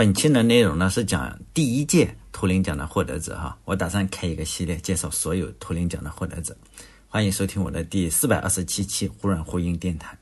本期的内容呢是讲第一届图灵奖的获得者哈，我打算开一个系列介绍所有图灵奖的获得者，欢迎收听我的第四百二十七期忽然忽音电台。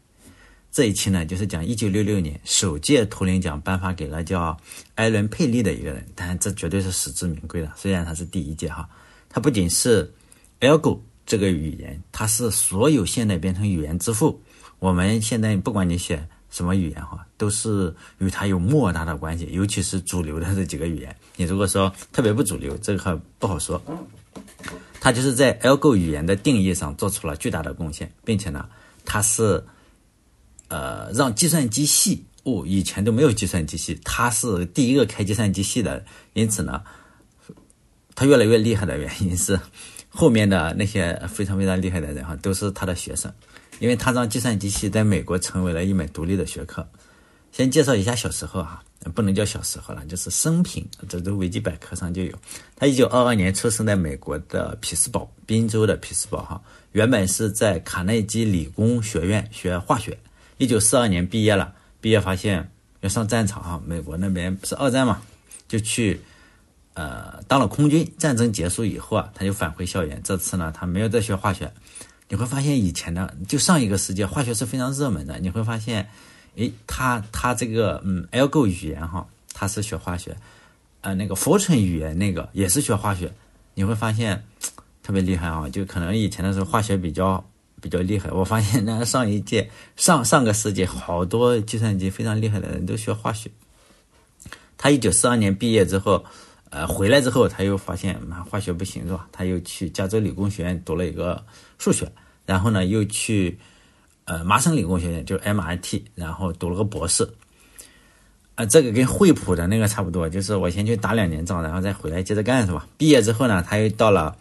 这一期呢就是讲一九六六年首届图灵奖颁发给了叫艾伦佩利的一个人，但这绝对是实至名归的。虽然他是第一届哈，他不仅是 ALGO 这个语言，他是所有现代编程语言之父。我们现在不管你写。什么语言哈，都是与它有莫大的关系，尤其是主流的这几个语言。你如果说特别不主流，这个不好说。它就是在 LGo 语言的定义上做出了巨大的贡献，并且呢，它是呃让计算机系，哦，以前都没有计算机系，他是第一个开计算机系的。因此呢，他越来越厉害的原因是，后面的那些非常非常厉害的人哈，都是他的学生。因为他让计算机系在美国成为了一门独立的学科。先介绍一下小时候啊，不能叫小时候了，就是生平，这都维基百科上就有。他1922年出生在美国的匹斯堡，宾州的匹斯堡哈，原本是在卡内基理工学院学化学。1942年毕业了，毕业发现要上战场哈，美国那边不是二战嘛，就去呃当了空军。战争结束以后啊，他就返回校园。这次呢，他没有再学化学。你会发现以前的就上一个世界化学是非常热门的。你会发现，诶，他他这个嗯，LGO 语言哈，他是学化学，啊，那个 f o r t u n e 语言那个也是学化学。你会发现特别厉害啊，就可能以前的时候化学比较比较厉害。我发现那上一届上上个世纪好多计算机非常厉害的人都学化学。他一九四二年毕业之后，呃，回来之后他又发现化学不行是吧？他又去加州理工学院读了一个。数学，然后呢，又去，呃，麻省理工学院，就是 MIT，然后读了个博士，啊，这个跟惠普的那个差不多，就是我先去打两年仗，然后再回来接着干，是吧？毕业之后呢，他又到了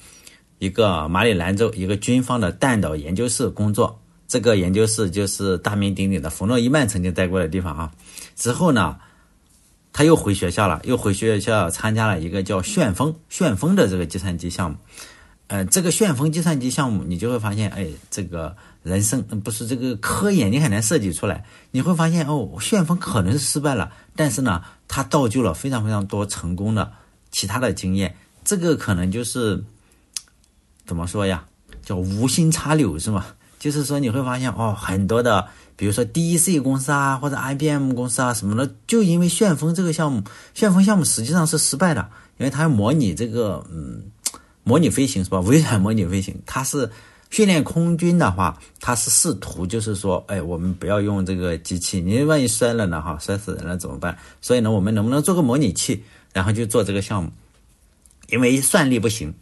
一个马里兰州一个军方的弹道研究室工作，这个研究室就是大名鼎鼎的冯诺依曼曾经待过的地方啊。之后呢，他又回学校了，又回学校参加了一个叫“旋风”“旋风”的这个计算机项目。呃，这个旋风计算机项目，你就会发现，哎，这个人生不是这个科研，你很难设计出来。你会发现，哦，旋风可能是失败了，但是呢，它造就了非常非常多成功的其他的经验。这个可能就是怎么说呀，叫无心插柳是吗？就是说你会发现，哦，很多的，比如说 DEC 公司啊，或者 IBM 公司啊什么的，就因为旋风这个项目，旋风项目实际上是失败的，因为它要模拟这个，嗯。模拟飞行是吧？微软模拟飞行，它是训练空军的话，它是试图就是说，哎，我们不要用这个机器，你万一摔了呢？哈，摔死人了怎么办？所以呢，我们能不能做个模拟器，然后就做这个项目？因为算力不行，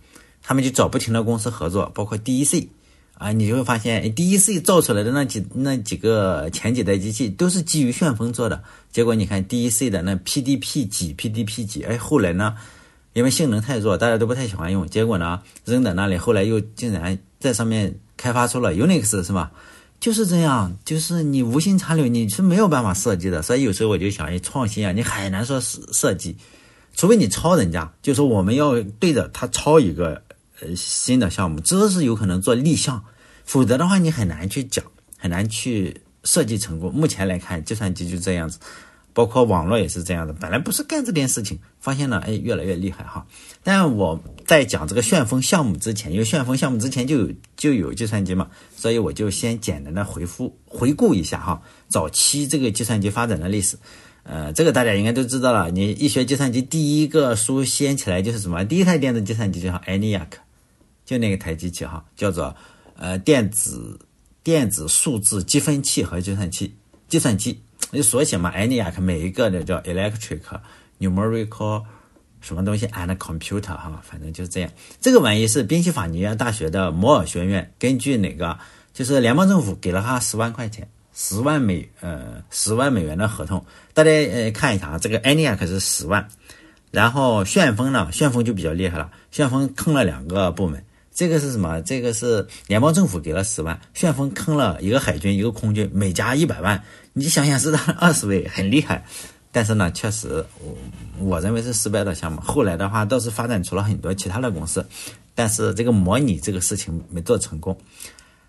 他们就找不停的公司合作，包括 DEC 啊，你就会发现 DEC 造出来的那几那几个前几代机器都是基于旋风做的。结果你看 DEC 的那 PDP 几 PDP 几，哎，后来呢？因为性能太弱，大家都不太喜欢用。结果呢，扔在那里，后来又竟然在上面开发出了 Unix，是吧？就是这样，就是你无心插柳，你是没有办法设计的。所以有时候我就想，创新啊，你很难说设设计，除非你抄人家。就说我们要对着它抄一个呃新的项目，这是有可能做立项，否则的话你很难去讲，很难去设计成功。目前来看，计算机就这样子。包括网络也是这样的，本来不是干这件事情，发现了，哎，越来越厉害哈。但我在讲这个旋风项目之前，因为旋风项目之前就有就有计算机嘛，所以我就先简单的回复回顾一下哈，早期这个计算机发展的历史，呃，这个大家应该都知道了。你一学计算机，第一个书掀起来就是什么？第一台电子计算机叫 ENIAC，就那台机器哈，叫做呃电子电子数字积分器和计算器计算机。你缩写嘛，ENIAC 每一个的叫 electric numerical 什么东西 and computer 哈，反正就是这样。这个玩意是宾夕法尼亚大学的摩尔学院，根据哪个？就是联邦政府给了他十万块钱，十万美呃十万美元的合同。大家呃看一下啊，这个 ENIAC 是十万，然后旋风呢，旋风就比较厉害了，旋风坑了两个部门。这个是什么？这个是联邦政府给了十万，旋风坑了一个海军，一个空军，每家一百万。你想想，是他的 二十位很厉害，但是呢，确实，我认为是失败的项目。后来的话，倒是发展出了很多其他的公司，但是这个模拟这个事情没做成功。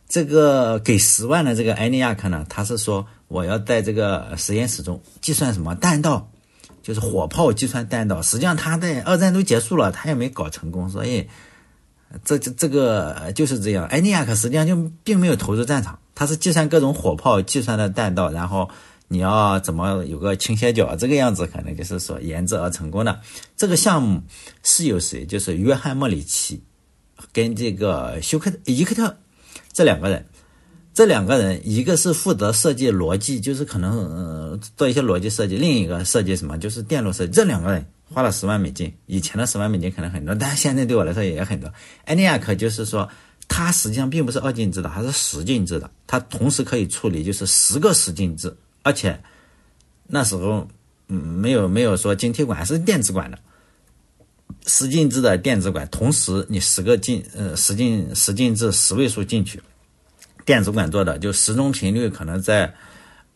这个给十万的这个艾利亚克呢，他是说我要在这个实验室中计算什么弹道，就是火炮计算弹道。实际上他在二战都结束了，他也没搞成功，所以。这这这个就是这样，埃尼亚克实际上就并没有投入战场，他是计算各种火炮计算的弹道，然后你要怎么有个倾斜角这个样子，可能就是说研制而成功的。这个项目是由谁？就是约翰莫里奇跟这个休克伊克特这两个人。这两个人，一个是负责设计逻辑，就是可能呃做一些逻辑设计；另一个设计什么，就是电路设计。这两个人花了十万美金，以前的十万美金可能很多，但是现在对我来说也很多。ENIAC 就是说，它实际上并不是二进制的，它是十进制的，它同时可以处理就是十个十进制，而且那时候嗯没有没有说晶体管，是电子管的，十进制的电子管，同时你十个进呃十进十进制十位数进去。电子管做的，就时钟频率可能在，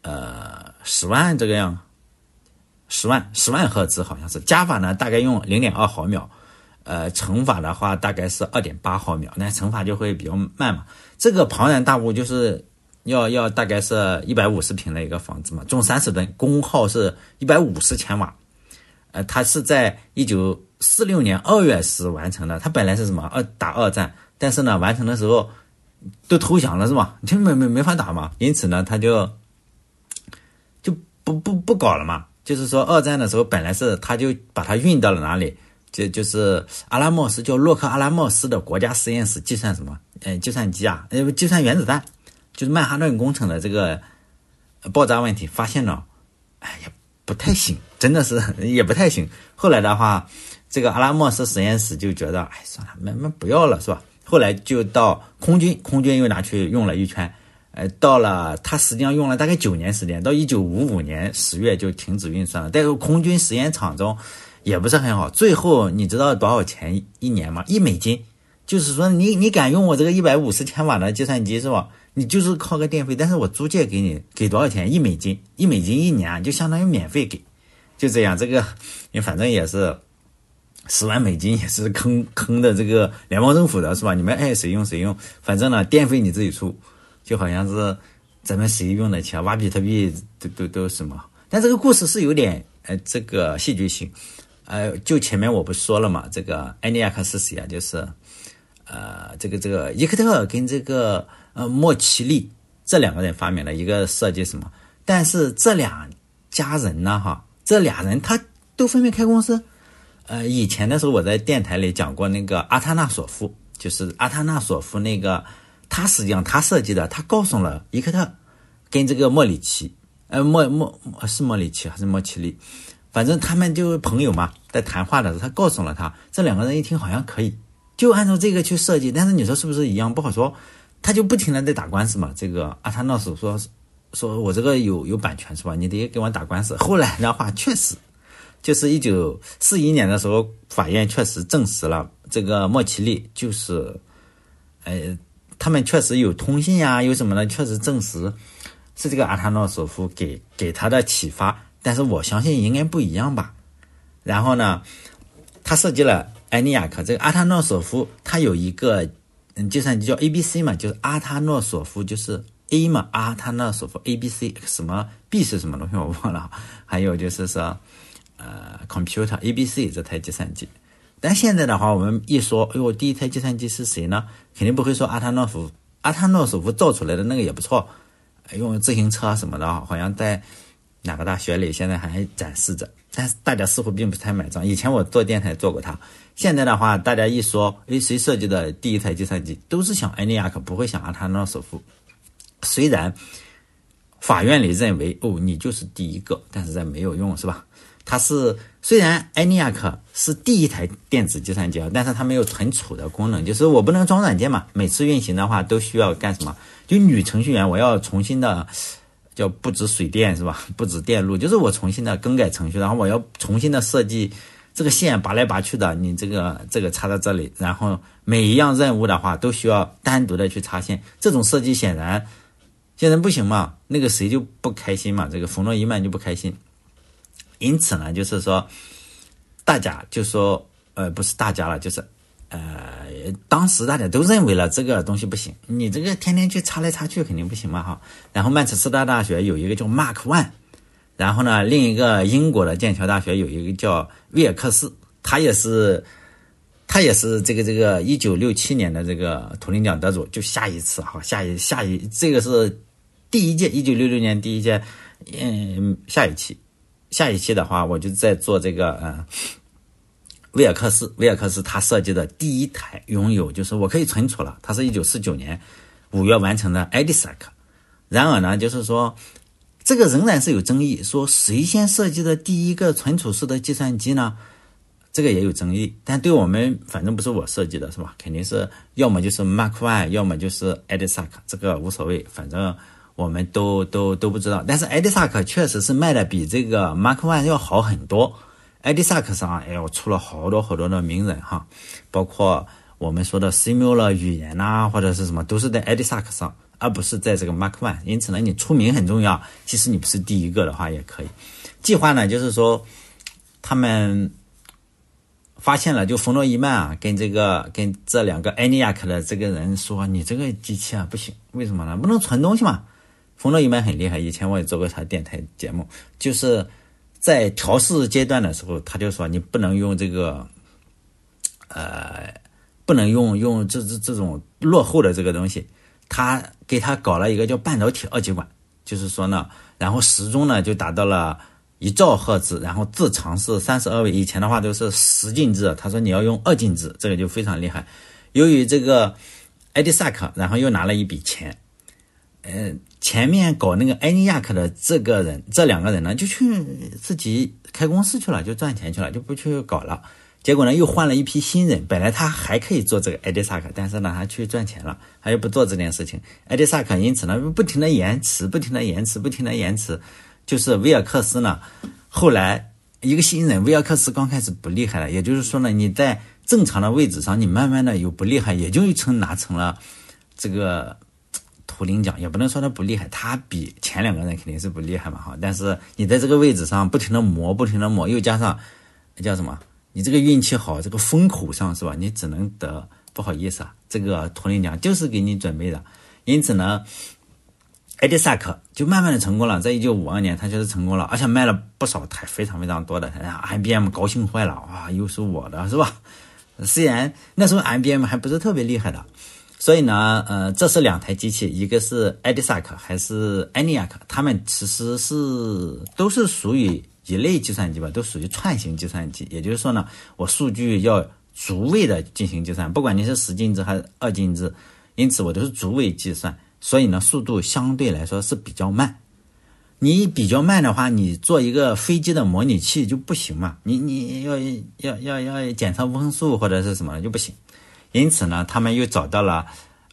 呃，十万这个样，十万十万赫兹好像是。加法呢，大概用零点二毫秒，呃，乘法的话大概是二点八毫秒，那乘法就会比较慢嘛。这个庞然大物就是要要大概是一百五十平的一个房子嘛，重三十吨，功耗是一百五十千瓦，呃，它是在一九四六年二月时完成的。它本来是什么二打二战，但是呢，完成的时候。都投降了是吧？就 没没没法打嘛。因此呢，他就就不不不搞了嘛。就是说，二战的时候本来是他就把它运到了哪里，就就是阿拉莫斯叫洛克阿拉莫斯的国家实验室计算什么，嗯，计算机啊，呃，计算原子弹，就是曼哈顿工程的这个爆炸问题，发现了，哎，也不太行，真的是 也不太行。后来的话，这个阿拉莫斯实验室就觉得，哎，算了，慢慢不要了，是吧？后来就到空军，空军又拿去用了一圈，呃，到了他实际上用了大概九年时间，到一九五五年十月就停止运算了。是空军实验场中也不是很好。最后你知道多少钱一年吗？一美金，就是说你你敢用我这个一百五十千瓦的计算机是吧？你就是靠个电费，但是我租借给你给多少钱？一美金，一美金一年就相当于免费给，就这样，这个你反正也是。十万美金也是坑坑的，这个联邦政府的是吧？你们爱谁用谁用，反正呢电费你自己出，就好像是咱们谁用的钱挖比特币都都都什么？但这个故事是有点呃这个戏剧性，呃，就前面我不说了嘛，这个艾尼亚克是谁啊？就是呃这个这个伊克特跟这个呃莫奇利这两个人发明了一个设计什么？但是这俩家人呢哈，这俩人他都分别开公司。呃，以前的时候我在电台里讲过那个阿塔纳索夫，就是阿塔纳索夫那个，他实际上他设计的，他告诉了伊克特，跟这个莫里奇，呃莫莫是莫里奇还是莫奇利，反正他们就是朋友嘛，在谈话的时候他告诉了他，这两个人一听好像可以，就按照这个去设计，但是你说是不是一样不好说，他就不停的在打官司嘛，这个阿塔纳索说说我这个有有版权是吧，你得给我打官司，后来那话确实。就是一九四一年的时候，法院确实证实了这个莫奇利就是，呃，他们确实有通信呀，有什么呢？确实证实是这个阿塔诺索夫给给他的启发。但是我相信应该不一样吧。然后呢，他设计了埃尼亚克。这个阿塔诺索夫他有一个嗯计算机叫 A B C 嘛，就是阿塔诺索夫就是 A 嘛，阿塔诺索夫 A B C 什么 B 是什么东西我忘了。还有就是说。呃，computer A B C 这台计算机，但现在的话，我们一说，哎，我第一台计算机是谁呢？肯定不会说阿塔诺夫。阿塔诺夫造出来的那个也不错，用自行车什么的，好像在哪个大学里现在还展示着。但是大家似乎并不太买账。以前我做电台做过他，现在的话，大家一说，哎，谁设计的第一台计算机？都是想恩尼亚克，不会想阿塔诺夫。虽然法院里认为，哦，你就是第一个，但是这没有用，是吧？它是虽然 ENIAC 是第一台电子计算机，但是它没有存储的功能，就是我不能装软件嘛。每次运行的话都需要干什么？就女程序员我要重新的叫布置水电是吧？布置电路，就是我重新的更改程序，然后我要重新的设计这个线拔来拔去的，你这个这个插在这里，然后每一样任务的话都需要单独的去插线。这种设计显然现在不行嘛，那个谁就不开心嘛，这个冯诺依曼就不开心。因此呢，就是说，大家就说，呃，不是大家了，就是，呃，当时大家都认为了这个东西不行，你这个天天去擦来擦去，肯定不行嘛，哈。然后曼彻斯特大学有一个叫 Mark One，然后呢，另一个英国的剑桥大学有一个叫威尔克斯，他也是，他也是这个这个一九六七年的这个图灵奖得主，就下一次哈，下一下一这个是第一届，一九六六年第一届，嗯，下一期。下一期的话，我就在做这个，嗯，威尔克斯，威尔克斯他设计的第一台拥有，就是我可以存储了，他是一九四九年五月完成的艾迪萨克。然而呢，就是说这个仍然是有争议，说谁先设计的第一个存储式的计算机呢？这个也有争议，但对我们反正不是我设计的是吧？肯定是要么就是 Mark One，要么就是艾迪萨克，这个无所谓，反正。我们都都都不知道，但是艾迪萨克确实是卖的比这个 Mark One 要好很多。艾迪萨克上哎，呦，出了好多好多的名人哈，包括我们说的 Simula 语言呐，或者是什么，都是在艾迪萨克上，而不是在这个 Mark One。因此呢，你出名很重要。其实你不是第一个的话也可以。计划呢，就是说他们发现了，就冯诺依曼啊，跟这个跟这两个艾尼亚克的这个人说，你这个机器啊不行，为什么呢？不能存东西嘛。冯诺依曼很厉害，以前我也做过他电台节目。就是在调试阶段的时候，他就说你不能用这个，呃，不能用用这这这种落后的这个东西。他给他搞了一个叫半导体二极管，就是说呢，然后时钟呢就达到了一兆赫兹，然后自长是三十二位。以前的话都是十进制，他说你要用二进制，这个就非常厉害。由于这个艾迪萨克，然后又拿了一笔钱，嗯。前面搞那个埃尼亚克的这个人，这两个人呢，就去自己开公司去了，就赚钱去了，就不去搞了。结果呢，又换了一批新人。本来他还可以做这个埃迪萨克，但是呢，他去赚钱了，他又不做这件事情。埃迪萨克因此呢，不停的延迟，不停的延迟，不停的延迟。就是威尔克斯呢，后来一个新人，威尔克斯刚开始不厉害了，也就是说呢，你在正常的位置上，你慢慢的有不厉害，也就成拿成了这个。屠灵奖也不能说他不厉害，他比前两个人肯定是不厉害嘛哈。但是你在这个位置上不停的磨，不停的磨，又加上叫什么？你这个运气好，这个风口上是吧？你只能得不好意思啊，这个屠灵奖就是给你准备的。因此呢，艾迪萨克就慢慢的成功了，在一九五二年他确实成功了，而且卖了不少台，非常非常多的。台呀，IBM 高兴坏了啊，又是我的是吧？虽然那时候 IBM 还不是特别厉害的。所以呢，呃，这是两台机器，一个是艾迪萨克，还是 n 尼 a 克？它们其实是都是属于一类计算机吧，都属于串行计算机。也就是说呢，我数据要逐位的进行计算，不管你是十进制还是二进制，因此我都是逐位计算。所以呢，速度相对来说是比较慢。你比较慢的话，你做一个飞机的模拟器就不行嘛？你你要要要要检测风速或者是什么就不行。因此呢，他们又找到了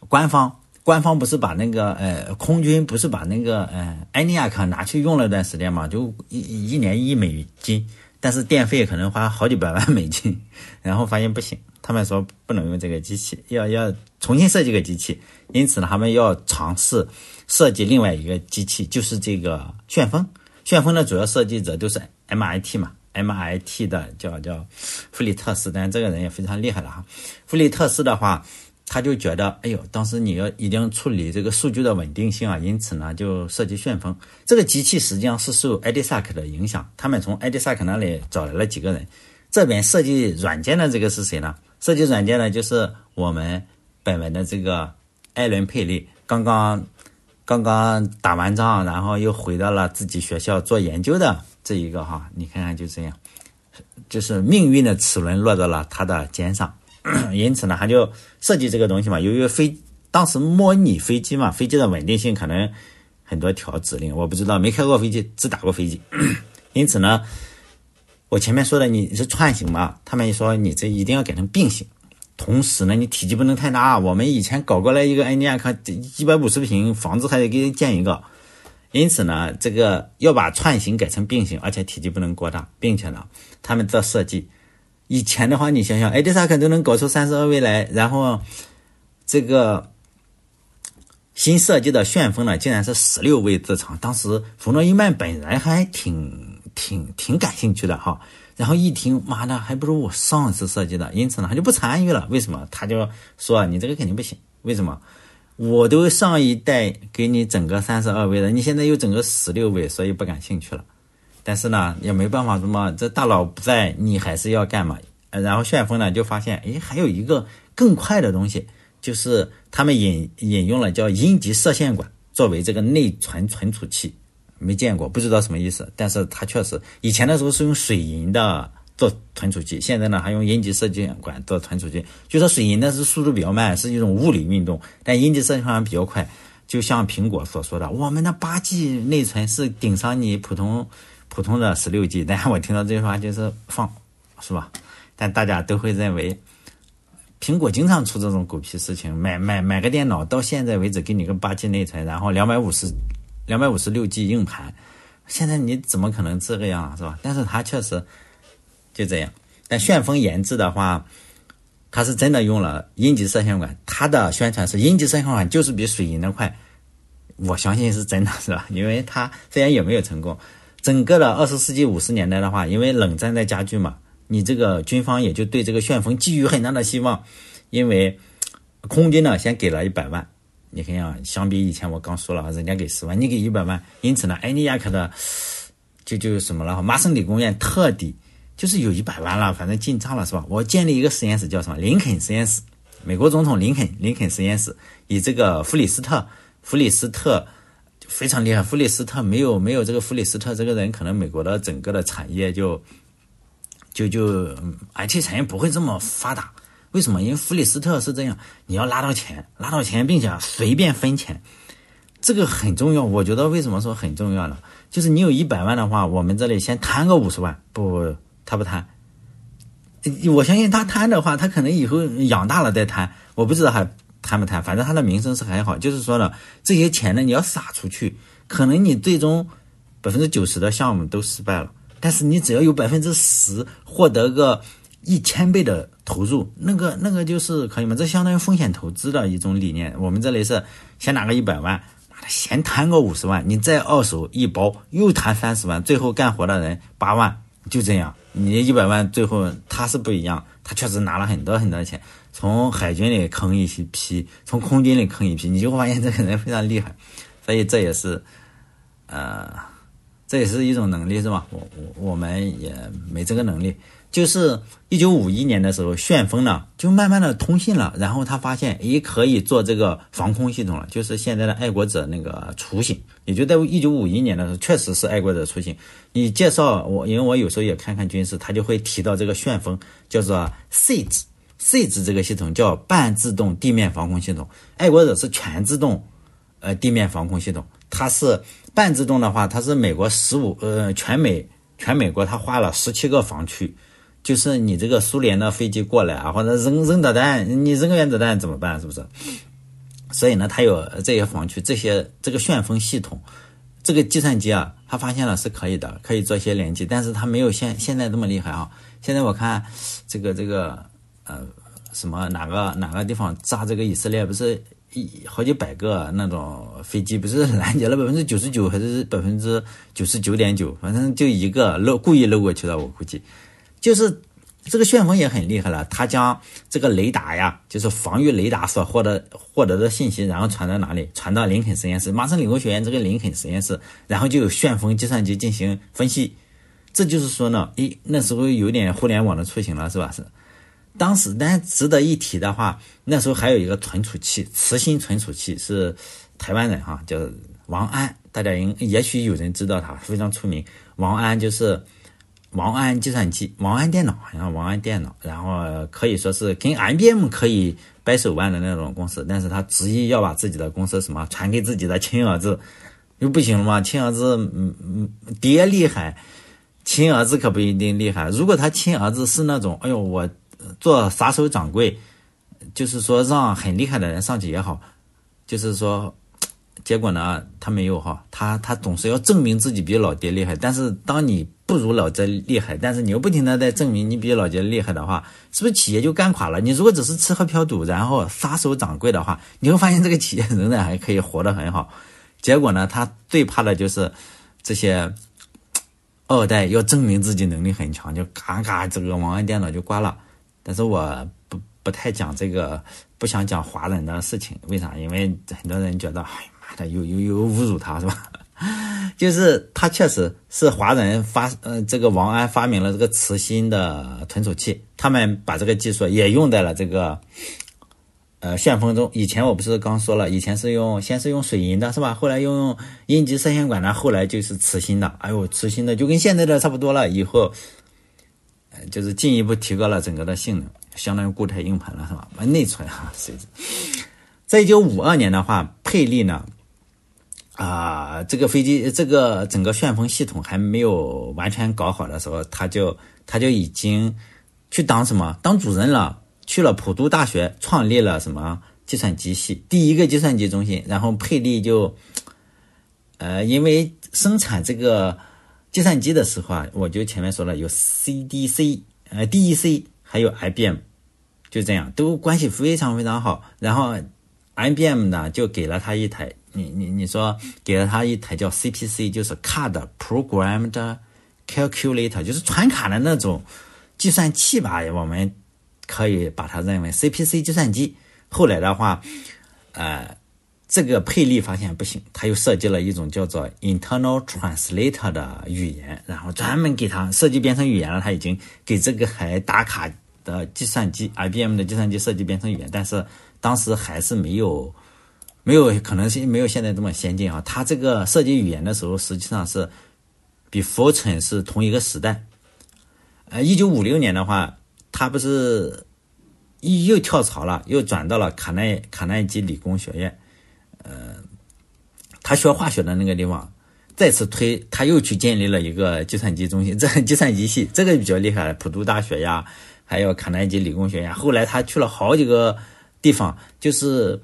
官方。官方不是把那个呃，空军不是把那个呃 e 尼亚克拿去用了段时间嘛？就一一年一美金，但是电费可能花好几百万美金。然后发现不行，他们说不能用这个机器，要要重新设计个机器。因此呢，他们要尝试设计另外一个机器，就是这个旋风。旋风的主要设计者都是 MIT 嘛。MIT 的叫叫弗里特斯，但这个人也非常厉害了哈。弗里特斯的话，他就觉得，哎呦，当时你要已经处理这个数据的稳定性啊，因此呢，就设计旋风这个机器实际上是受艾迪萨克的影响，他们从艾迪萨克那里找来了几个人。这边设计软件的这个是谁呢？设计软件的就是我们本文的这个艾伦佩利，刚刚刚刚打完仗，然后又回到了自己学校做研究的。这一个哈，你看看就这样，就是命运的齿轮落到了他的肩上，因此呢，他就设计这个东西嘛。由于飞当时模拟飞机嘛，飞机的稳定性可能很多条指令，我不知道，没开过飞机，只打过飞机。因此呢，我前面说的你是串行嘛，他们说你这一定要改成并行，同时呢，你体积不能太大。我们以前搞过来一个 n 尼亚克，一百五十平房子还得给人建一个。因此呢，这个要把串行改成并行，而且体积不能过大，并且呢，他们做设计，以前的话，你想想，艾迪萨肯定能搞出三十二位来，然后这个新设计的旋风呢，竟然是十六位自长，当时冯诺依曼本人还挺挺挺感兴趣的哈，然后一听，妈的，还不如我上一次设计的，因此呢，他就不参与了，为什么？他就说，你这个肯定不行，为什么？我都上一代给你整个三十二位的，你现在又整个十六位，所以不感兴趣了。但是呢，也没办法，怎么这大佬不在，你还是要干嘛？然后旋风呢就发现，哎，还有一个更快的东西，就是他们引引用了叫阴极射线管作为这个内存存储器，没见过，不知道什么意思。但是它确实以前的时候是用水银的。做存储器，现在呢还用阴极射计管做存储器。就说水银的是速度比较慢，是一种物理运动，但阴极射计管比较快。就像苹果所说的，我们的八 G 内存是顶上你普通普通的十六 G。但我听到这句话就是放是吧？但大家都会认为，苹果经常出这种狗屁事情，买买买个电脑到现在为止给你个八 G 内存，然后两百五十两百五十六 G 硬盘，现在你怎么可能这个样是吧？但是它确实。就这样，但旋风研制的话，它是真的用了阴极射线管。它的宣传是阴极射线管就是比水银的快，我相信是真的，是吧？因为它虽然也没有成功，整个的二十世纪五十年代的话，因为冷战在加剧嘛，你这个军方也就对这个旋风寄予很大的希望，因为空军呢先给了一百万，你看啊，相比以前我刚说了，人家给十万，你给一百万，因此呢，埃尼亚克的就就什么了麻省理工院特地。就是有一百万了，反正进账了是吧？我建立一个实验室叫什么？林肯实验室，美国总统林肯，林肯实验室以这个弗里斯特，弗里斯特非常厉害。弗里斯特没有没有这个弗里斯特这个人，可能美国的整个的产业就就就 IT 产业不会这么发达。为什么？因为弗里斯特是这样，你要拉到钱，拉到钱，并且随便分钱，这个很重要。我觉得为什么说很重要呢？就是你有一百万的话，我们这里先摊个五十万，不不。他不贪，我相信他贪的话，他可能以后养大了再贪，我不知道还贪不贪。反正他的名声是很好。就是说呢，这些钱呢，你要撒出去，可能你最终百分之九十的项目都失败了，但是你只要有百分之十获得个一千倍的投入，那个那个就是可以嘛？这相当于风险投资的一种理念。我们这里是先拿个一百万，先贪个五十万，你再二手一包又贪三十万，最后干活的人八万，就这样。你一百万最后他是不一样，他确实拿了很多很多钱，从海军里坑一批，从空军里坑一批，你就会发现这个人非常厉害，所以这也是，呃，这也是一种能力是吧？我我我们也没这个能力。就是一九五一年的时候，旋风呢就慢慢的通信了，然后他发现诶可以做这个防空系统了，就是现在的爱国者那个雏形。也就在一九五一年的时候，确实是爱国者出现。你介绍我，因为我有时候也看看军事，他就会提到这个旋风，叫做 s i t s s i t s 这个系统叫半自动地面防空系统。爱国者是全自动，呃，地面防空系统。它是半自动的话，它是美国十五，呃，全美全美国，它花了十七个防区，就是你这个苏联的飞机过来啊，或者扔扔导弹，你扔个原子弹怎么办？是不是？所以呢，他有这些防区，这些这个旋风系统，这个计算机啊，他发现了是可以的，可以做些联机，但是他没有现现在这么厉害啊。现在我看这个这个呃，什么哪个哪个地方炸这个以色列，不是一好几百个那种飞机，不是拦截了百分之九十九还是百分之九十九点九，反正就一个漏故意漏过去的，我估计就是。这个旋风也很厉害了，他将这个雷达呀，就是防御雷达所获得获得的信息，然后传到哪里？传到林肯实验室，麻省理工学院这个林肯实验室，然后就有旋风计算机进行分析。这就是说呢，诶，那时候有点互联网的雏形了，是吧？是。当时，但值得一提的话，那时候还有一个存储器，磁芯存储器，是台湾人哈，叫王安，大家应也许有人知道他，非常出名。王安就是。王安计算机，王安电脑，好像王安电脑，然后可以说是跟 IBM 可以掰手腕的那种公司，但是他执意要把自己的公司什么传给自己的亲儿子，又不行了嘛，亲儿子，嗯嗯，爹厉害，亲儿子可不一定厉害。如果他亲儿子是那种，哎呦，我做杀手掌柜，就是说让很厉害的人上去也好，就是说，结果呢，他没有哈，他他总是要证明自己比老爹厉害，但是当你。不如老杰厉害，但是你又不停的在证明你比老杰厉害的话，是不是企业就干垮了？你如果只是吃喝嫖赌，然后撒手掌柜的话，你会发现这个企业仍然还可以活得很好。结果呢，他最怕的就是这些二代要证明自己能力很强，就嘎嘎，这个王安电脑就挂了。但是我不不太讲这个，不想讲华人的事情，为啥？因为很多人觉得，哎呀妈的，又又又侮辱他是吧？就是他确实是华人发，呃，这个王安发明了这个磁芯的存储器，他们把这个技术也用在了这个，呃，旋风中。以前我不是刚说了，以前是用先是用水银的，是吧？后来又用阴极射线管的，后来就是磁芯的。哎呦，磁芯的就跟现在的差不多了，以后，呃，就是进一步提高了整个的性能，相当于固态硬盘了，是吧？内存啊，谁知？在一九五二年的话，佩利呢。啊，这个飞机，这个整个旋风系统还没有完全搞好的时候，他就他就已经去当什么当主任了，去了普渡大学，创立了什么计算机系第一个计算机中心。然后佩利就，呃，因为生产这个计算机的时候啊，我就前面说了，有 CDC、呃 DEC 还有 IBM，就这样都关系非常非常好。然后 IBM 呢，就给了他一台。你你你说给了他一台叫 CPC，就是 Card Programmed Calculator，就是传卡的那种计算器吧，我们可以把它认为 CPC 计算机。后来的话，呃，这个佩利发现不行，他又设计了一种叫做 Internal Translator 的语言，然后专门给他设计编程语言了。他已经给这个还打卡的计算机，IBM 的计算机设计编程语言，但是当时还是没有。没有可能是没有现在这么先进啊！他这个设计语言的时候，实际上是比佛岑是同一个时代。呃，一九五六年的话，他不是又跳槽了，又转到了卡耐卡耐基理工学院，呃，他学化学的那个地方，再次推他又去建立了一个计算机中心。这 计算机系这个比较厉害，普渡大学呀，还有卡耐基理工学院。后来他去了好几个地方，就是。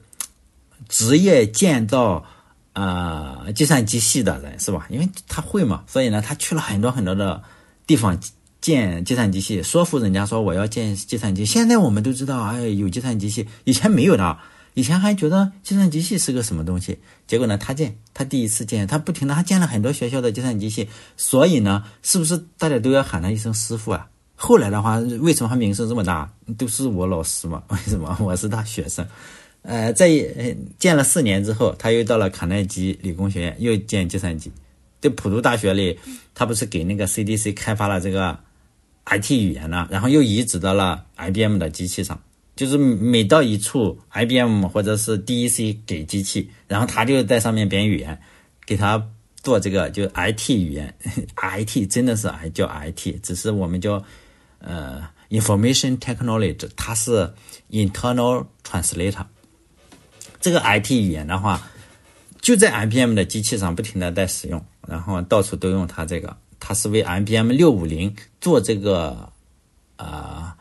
职业建造，呃，计算机系的人是吧？因为他会嘛，所以呢，他去了很多很多的地方建计算机系，说服人家说我要建计算机。现在我们都知道，哎，有计算机系以前没有的，以前还觉得计算机系是个什么东西。结果呢，他建，他第一次建，他不停的，他建了很多学校的计算机系。所以呢，是不是大家都要喊他一声师傅啊？后来的话，为什么他名声这么大？都是我老师嘛？为什么我是大学生？呃，在建了四年之后，他又到了卡耐基理工学院，又建计算机。在普渡大学里，他不是给那个 CDC 开发了这个 IT 语言呢？然后又移植到了 IBM 的机器上。就是每到一处 IBM 或者是 DEC 给机器，然后他就在上面编语言，给他做这个就 IT 语言。IT 真的是 I 叫 IT，只是我们叫呃 Information Technology，它是 Internal Translator。这个 IT 语言的话，就在 IBM 的机器上不停的在使用，然后到处都用它。这个它是为 IBM 六五零做这个，啊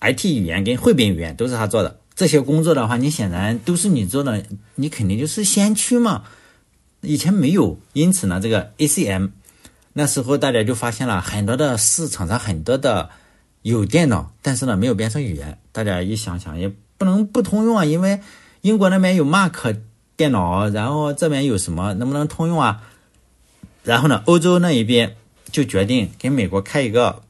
，IT 语言跟汇编语言都是他做的。这些工作的话，你显然都是你做的，你肯定就是先驱嘛。以前没有，因此呢，这个 ACM 那时候大家就发现了很多的市场上很多的有电脑，但是呢没有编程语言。大家一想想也不能不通用啊，因为。英国那边有 Mac 电脑，然后这边有什么能不能通用啊？然后呢，欧洲那一边就决定给美国开一个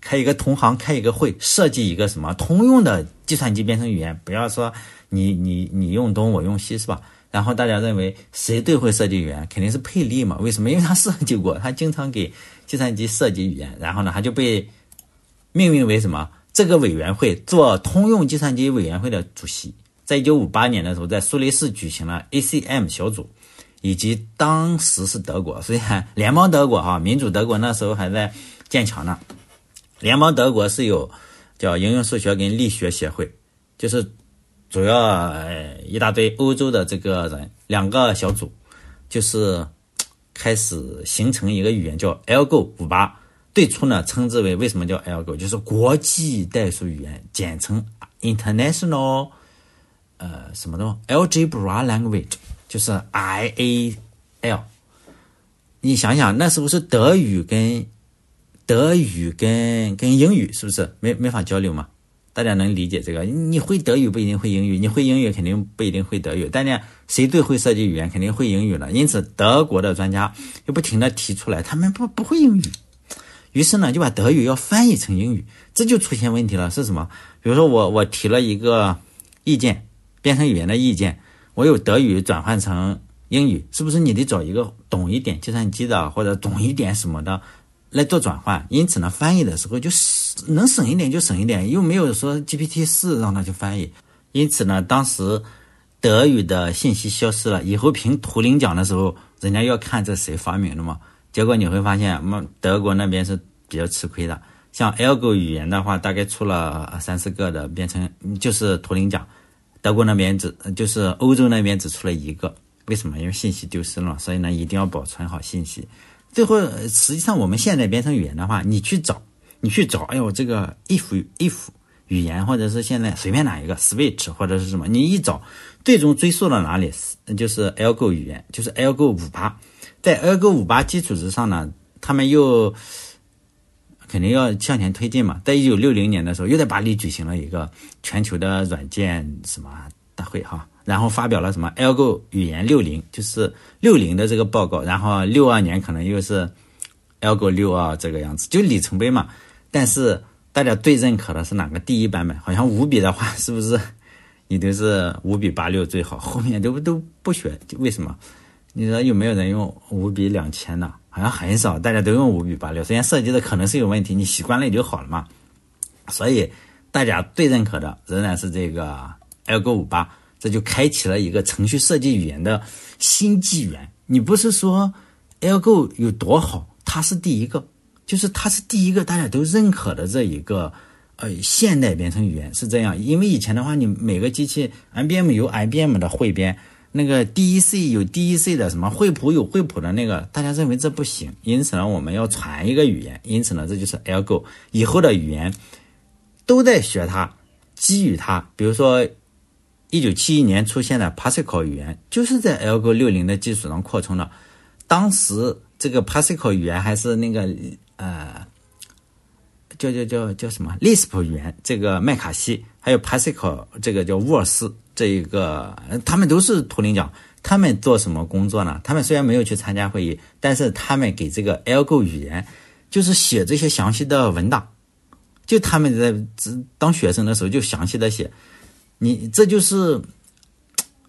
开一个同行开一个会，设计一个什么通用的计算机编程语言，不要说你你你用东我用西是吧？然后大家认为谁最会设计语言，肯定是佩利嘛？为什么？因为他设计过，他经常给计算机设计语言。然后呢，他就被命名为什么这个委员会做通用计算机委员会的主席。在一九五八年的时候，在苏黎世举行了 ACM 小组，以及当时是德国，所以联邦德国哈，民主德国那时候还在建强呢。联邦德国是有叫应用数学跟力学协会，就是主要一大堆欧洲的这个人两个小组，就是开始形成一个语言叫 l g o 五八。最初呢，称之为为什么叫 l g o 就是国际代数语言，简称 International。呃，什么的 l g n g u a r language 就是 I A L。你想想，那时候是德语跟德语跟跟英语，是不是没没法交流嘛？大家能理解这个？你会德语不一定会英语，你会英语肯定不一定会德语。但呢，谁最会设计语言？肯定会英语了。因此，德国的专家就不停的提出来，他们不不会英语。于是呢，就把德语要翻译成英语，这就出现问题了。是什么？比如说我我提了一个意见。变成语言的意见，我有德语转换成英语，是不是你得找一个懂一点计算机的或者懂一点什么的来做转换？因此呢，翻译的时候就是能省一点就省一点，又没有说 GPT 四让他去翻译。因此呢，当时德语的信息消失了以后，评图灵奖的时候，人家要看这谁发明的嘛？结果你会发现，嘛德国那边是比较吃亏的。像 Algo 语言的话，大概出了三四个的变成就是图灵奖。德国那边只，就是欧洲那边只出了一个，为什么？因为信息丢失了，所以呢，一定要保存好信息。最后，实际上我们现在编程语言的话，你去找，你去找，哎呦，这个 if if 语言，或者是现在随便哪一个 switch 或者是什么，你一找，最终追溯到哪里？就是 algo 语言，就是 algo 五八，在 algo 五八基础之上呢，他们又。肯定要向前推进嘛，在一九六零年的时候，又在巴黎举行了一个全球的软件什么大会哈，然后发表了什么 ALGO 语言六零，就是六零的这个报告，然后六二年可能又是 ALGO 六二这个样子，就里程碑嘛。但是大家最认可的是哪个第一版本？好像五笔的话，是不是你都是五笔八六最好，后面都都不学？为什么？你说有没有人用五笔两千呢？好像很少，大家都用五笔八六。首先，设计的可能是有问题，你习惯了也就好了嘛。所以，大家最认可的仍然是这个 LGo 五八，这就开启了一个程序设计语言的新纪元。你不是说 LGo 有多好？它是第一个，就是它是第一个大家都认可的这一个呃现代编程语言是这样。因为以前的话，你每个机器 IBM 有 IBM 的汇编。那个 DEC 有 DEC 的什么惠普有惠普的那个，大家认为这不行，因此呢，我们要传一个语言，因此呢，这就是 ALGO 以后的语言，都在学它，基于它。比如说，一九七一年出现的 Pascal 语言，就是在 ALGO 六零的基础上扩充的。当时这个 Pascal 语言还是那个呃，叫叫叫叫什么 Lisp 语言，这个麦卡锡还有 Pascal 这个叫沃斯。这一个，他们都是图灵奖。他们做什么工作呢？他们虽然没有去参加会议，但是他们给这个 L Go 语言就是写这些详细的文档。就他们在当学生的时候就详细的写。你这就是，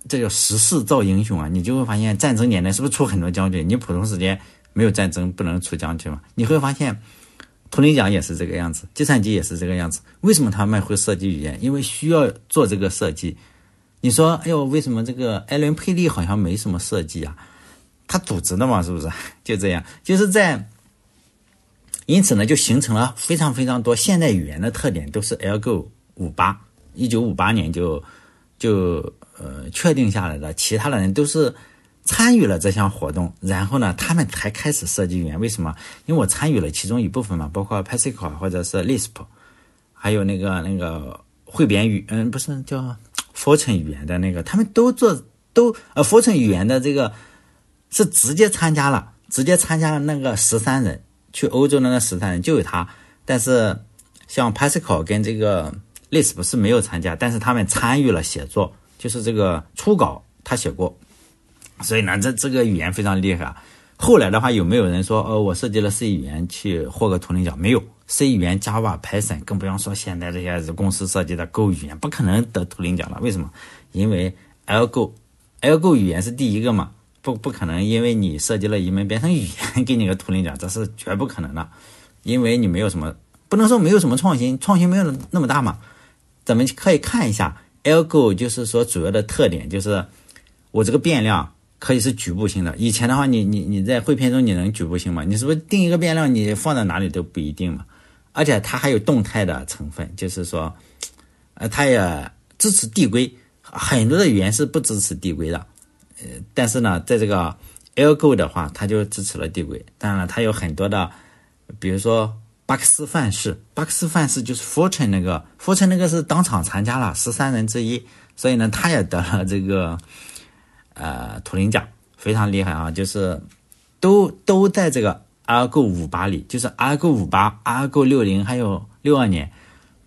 这叫时势造英雄啊！你就会发现战争年代是不是出很多将军？你普通时间没有战争，不能出将军嘛？你会发现图灵奖也是这个样子，计算机也是这个样子。为什么他们会设计语言？因为需要做这个设计。你说：“哎呦，为什么这个艾伦·佩利好像没什么设计啊？他组织的嘛，是不是 就这样？就是在因此呢，就形成了非常非常多现代语言的特点，都是 LGO 五八一九五八年就就呃确定下来的。其他的人都是参与了这项活动，然后呢，他们才开始设计语言。为什么？因为我参与了其中一部分嘛，包括 Pascal 或者是 Lisp，还有那个那个汇编语，嗯，不是叫。” f o r t u n e 语言的那个，他们都做都呃 f o r t u n e 语言的这个是直接参加了，直接参加了那个十三人去欧洲那个十三人就有他。但是像 Pascal 跟这个 List 不是没有参加，但是他们参与了写作，就是这个初稿他写过。所以呢，这这个语言非常厉害。后来的话，有没有人说呃我设计了 C 语言去获个图灵奖？没有。C 语言、Java、Python，更不用说现在这些公司设计的 Go 语言，不可能得图灵奖了。为什么？因为 L Go，Go 语言是第一个嘛，不不可能，因为你设计了一门编程语言，给你个图灵奖，这是绝不可能的，因为你没有什么，不能说没有什么创新，创新没有那么大嘛。咱们可以看一下 L Go，就是说主要的特点就是，我这个变量可以是局部性的。以前的话，你你你在汇编中你能局部性吗？你是不是定一个变量，你放在哪里都不一定嘛？而且它还有动态的成分，就是说，呃，它也支持递归，很多的语言是不支持递归的，呃，但是呢，在这个 a l g o 的话，它就支持了递归。当然，了，它有很多的，比如说巴克斯范式，巴克斯范式就是 f o r t u n e 那个 f o r t u n e 那个是当场参加了十三人之一，所以呢，他也得了这个，呃，图灵奖，非常厉害啊，就是都都在这个。r g o 五八里就是 r g o 五八 r g o 六零还有六二年，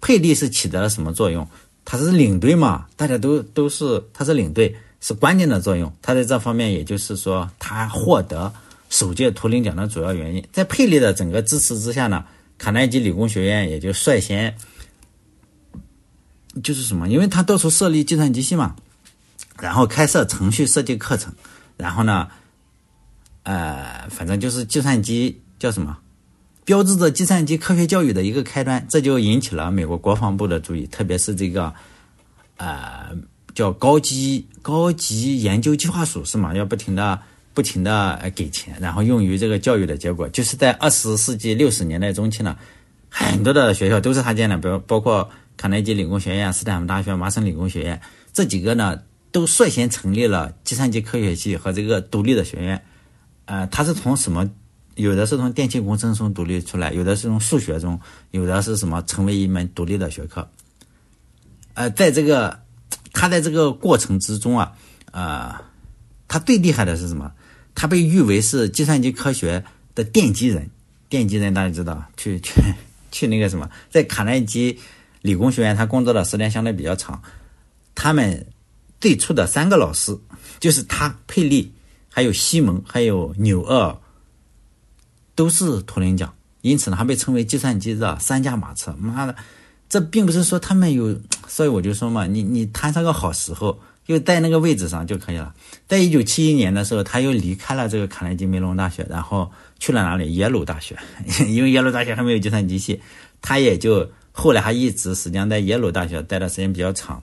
佩利是起到了什么作用？他是领队嘛，大家都都是他是领队，是关键的作用。他在这方面，也就是说，他获得首届图灵奖的主要原因，在佩利的整个支持之下呢，卡耐基理工学院也就率先就是什么？因为他到处设立计算机系嘛，然后开设程序设计课程，然后呢？呃，反正就是计算机叫什么，标志着计算机科学教育的一个开端，这就引起了美国国防部的注意，特别是这个呃叫高级高级研究计划署是吗？要不停的不停的给钱，然后用于这个教育的结果，就是在二十世纪六十年代中期呢，很多的学校都是他建的，比如包括卡内基理工学院、斯坦福大学、麻省理工学院这几个呢，都率先成立了计算机科学系和这个独立的学院。呃，他是从什么？有的是从电气工程中独立出来，有的是从数学中，有的是什么成为一门独立的学科。呃，在这个他在这个过程之中啊，啊，他最厉害的是什么？他被誉为是计算机科学的奠基人。奠基人大家知道？去 去去那个什么，在卡耐基理工学院，他工作的时间相对比较长。他们最初的三个老师就是他佩利。还有西蒙，还有纽厄，都是图灵奖，因此呢，它被称为计算机的三驾马车。妈的，这并不是说他们有，所以我就说嘛，你你摊上个好时候，就在那个位置上就可以了。在一九七一年的时候，他又离开了这个卡内基梅隆大学，然后去了哪里？耶鲁大学，因为耶鲁大学还没有计算机系，他也就后来还一直际上在耶鲁大学待的时间比较长。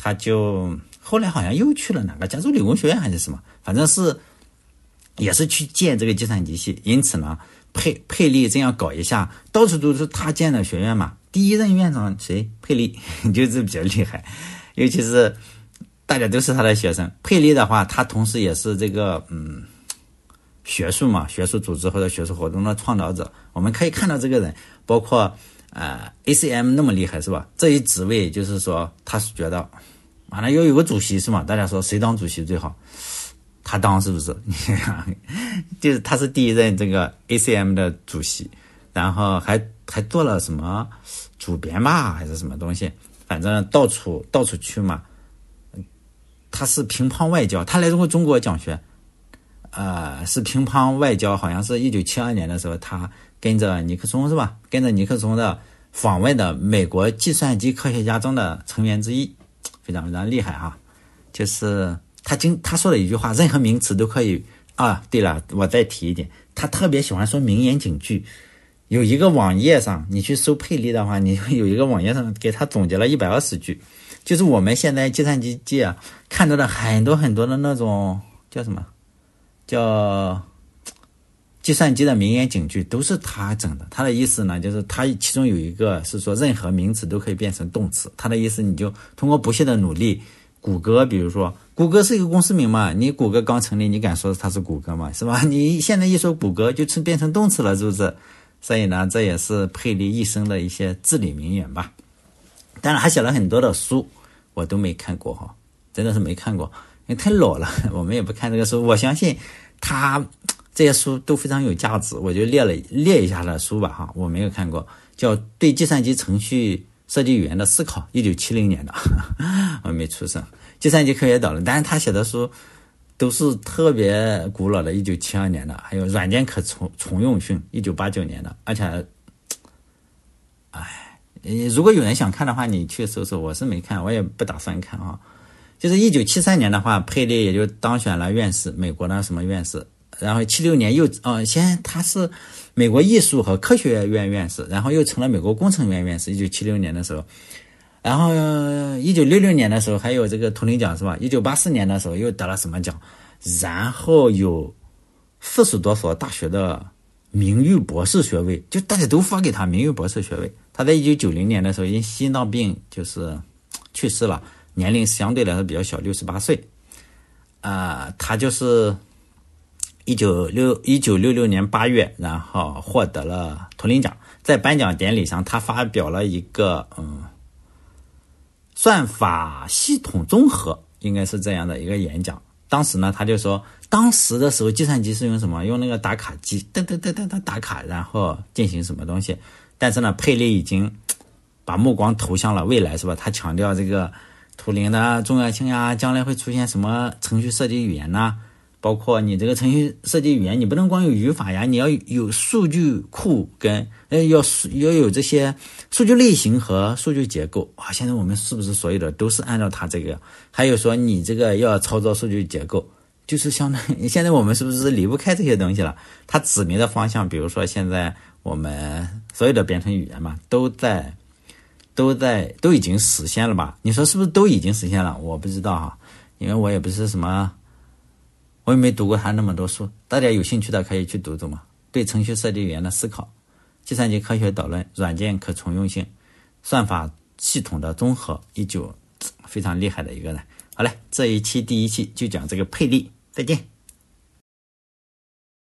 他就后来好像又去了哪个加州理工学院还是什么，反正是。也是去建这个计算机系，因此呢，佩佩利这样搞一下，到处都是他建的学院嘛。第一任院长谁？佩 利就是比较厉害，尤其是大家都是他的学生。佩利的话，他同时也是这个嗯，学术嘛，学术组织或者学术活动的创导者。我们可以看到这个人，包括呃，ACM 那么厉害是吧？这一职位就是说，他是觉得完了要有个主席是吗？大家说谁当主席最好？他当是不是？就是他是第一任这个 ACM 的主席，然后还还做了什么主编吧，还是什么东西？反正到处到处去嘛。他是乒乓外交，他来过中国讲学，呃，是乒乓外交，好像是一九七二年的时候，他跟着尼克松是吧？跟着尼克松的访问的美国计算机科学家中的成员之一，非常非常厉害啊！就是。他经他说了一句话，任何名词都可以啊。对了，我再提一点，他特别喜欢说名言警句。有一个网页上，你去搜佩利的话，你有一个网页上给他总结了一百二十句，就是我们现在计算机界看到的很多很多的那种叫什么叫计算机的名言警句，都是他整的。他的意思呢，就是他其中有一个是说任何名词都可以变成动词。他的意思，你就通过不懈的努力。谷歌，比如说，谷歌是一个公司名嘛？你谷歌刚成立，你敢说它是谷歌吗？是吧？你现在一说谷歌，就成变成动词了，是不是？所以呢，这也是佩利一生的一些至理名言吧。当然，还写了很多的书，我都没看过哈，真的是没看过，因为太老了，我们也不看这个书。我相信他 这些书都非常有价值，我就列了列一下的书吧哈，我没有看过，叫《对计算机程序》。设计语言的思考，一九七零年的，我 没出生。计算机科学导论，但是他写的书都是特别古老的，一九七二年的，还有软件可重重用性，一九八九年的。而且，哎，如果有人想看的话，你去搜搜，我是没看，我也不打算看啊。就是一九七三年的话，佩利也就当选了院士，美国的什么院士。然后七六年又，啊，先他是美国艺术和科学院院士，然后又成了美国工程院院士。一九七六年的时候，然后一九六六年的时候还有这个图灵奖是吧？一九八四年的时候又得了什么奖？然后有四十多所大学的名誉博士学位，就大家都发给他名誉博士学位。他在一九九零年的时候因心脏病就是去世了，年龄相对来说比较小，六十八岁。啊，他就是。一九六一九六六年八月，然后获得了图灵奖。在颁奖典礼上，他发表了一个嗯，算法系统综合应该是这样的一个演讲。当时呢，他就说，当时的时候，计算机是用什么？用那个打卡机，噔噔噔噔噔打卡，然后进行什么东西。但是呢，佩利已经 把目光投向了未来，是吧？他强调这个图灵的重要性呀，将来会出现什么程序设计语言呢？包括你这个程序设计语言，你不能光有语法呀，你要有数据库跟，哎，要要有这些数据类型和数据结构啊。现在我们是不是所有的都是按照它这个？还有说你这个要操作数据结构，就是相当于现在我们是不是离不开这些东西了？它指明的方向，比如说现在我们所有的编程语言嘛，都在都在都已经实现了吧？你说是不是都已经实现了？我不知道哈，因为我也不是什么。我也没读过他那么多书，大家有兴趣的可以去读读嘛。对程序设计语言的思考，计算机科学导论，软件可重用性，算法系统的综合，一九非常厉害的一个人。好嘞，这一期第一期就讲这个佩利，再见。